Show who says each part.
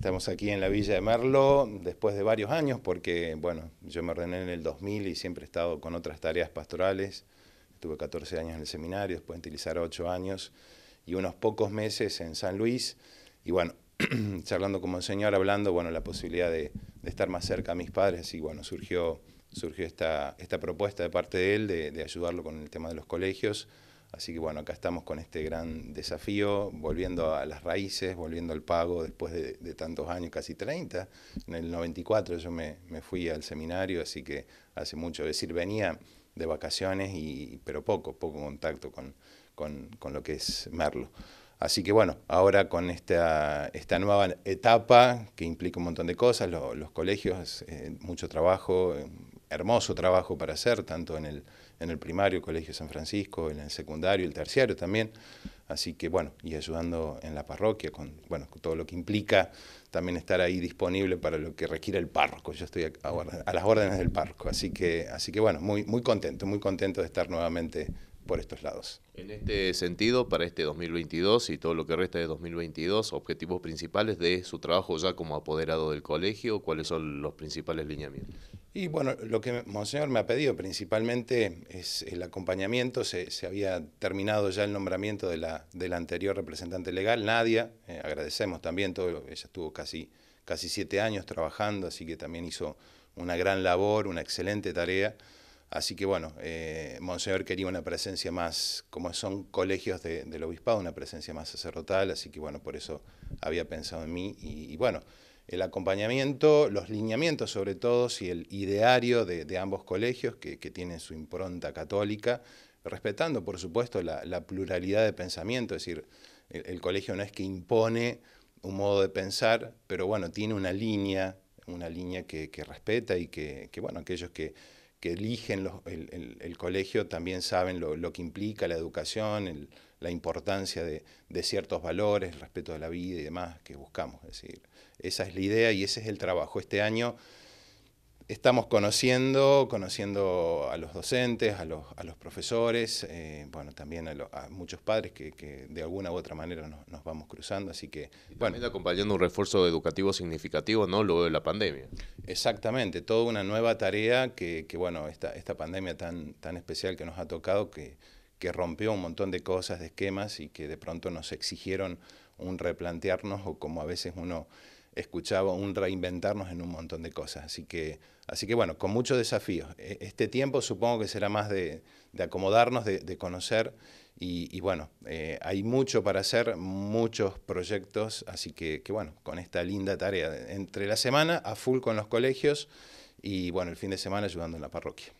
Speaker 1: Estamos aquí en la Villa de Merlo después de varios años porque, bueno, yo me ordené en el 2000 y siempre he estado con otras tareas pastorales. Estuve 14 años en el seminario, después de utilizar 8 años y unos pocos meses en San Luis. Y bueno, charlando con Monseñor, hablando, bueno, la posibilidad de, de, estar más cerca a mis padres. Y bueno, surgió, surgió esta, esta propuesta de parte de él de, de ayudarlo con el tema de los colegios Así que bueno, acá estamos con este gran desafío, volviendo a las raíces, volviendo al pago después de, tantos años, casi 30. En el 94 yo me, fui al seminario, así que hace mucho, decir, venía de vacaciones, y, pero poco, poco contacto con, lo que es Merlo. Así que bueno, ahora con esta, esta nueva etapa que implica un montón de cosas, los colegios, eh, mucho trabajo, hermoso trabajo para hacer, tanto en el, en el primario, Colegio San Francisco, en el secundario, el terciario también. Así que bueno, y ayudando en la parroquia con, bueno, todo lo que implica también estar ahí disponible para lo que requiera el párroco. Yo estoy a, las órdenes del párroco. Así que, así que bueno, muy, muy contento, muy contento de estar nuevamente por estos lados.
Speaker 2: En este sentido, para este 2022 y todo lo que resta de 2022, objetivos principales de su trabajo ya como apoderado del colegio, ¿cuáles son los principales lineamientos?
Speaker 1: Y bueno, lo que Monseñor me ha pedido principalmente es el acompañamiento. Se, había terminado ya el nombramiento de la, de anterior representante legal, Nadia. Eh, agradecemos también todo, ella estuvo casi, casi siete años trabajando, así que también hizo una gran labor, una excelente tarea. Así que bueno, eh, Monseñor quería una presencia más, como son colegios del obispado, una presencia más sacerdotal, así que bueno, por eso había pensado en mí. y bueno, el acompañamiento, los lineamientos sobre todo y el ideario de, ambos colegios que, tienen su impronta católica, respetando por supuesto la, pluralidad de pensamiento, es decir, el, colegio no es que impone un modo de pensar, pero bueno, tiene una línea, una línea que, respeta y que bueno, aquellos que, que eligen el, colegio también saben lo, que implica la educación, la importancia de, ciertos valores, el respeto de la vida y demás que buscamos. decir, esa es la idea y ese es el trabajo. Este año estamos conociendo, conociendo a los docentes, a los, profesores, eh, bueno, también a, muchos padres que, de alguna u otra manera nos, vamos cruzando, así que... bueno, también acompañando
Speaker 2: un refuerzo educativo significativo, ¿no? Luego de la pandemia. Exactamente, toda una nueva tarea
Speaker 1: que, bueno, esta, esta pandemia tan, tan especial que nos ha tocado, que, que rompió un montón de cosas, de esquemas y que de pronto nos exigieron un replantearnos o como a veces uno escuchaba un reinventarnos en un montón de cosas. Así que, así que bueno, con muchos desafíos. E, este tiempo supongo que será más de, acomodarnos, de, conocer. Y, bueno, eh, hay mucho para hacer, muchos proyectos, así que, que bueno, con esta linda tarea. Entre la semana a full con los colegios y bueno, el fin de semana ayudando en la parroquia.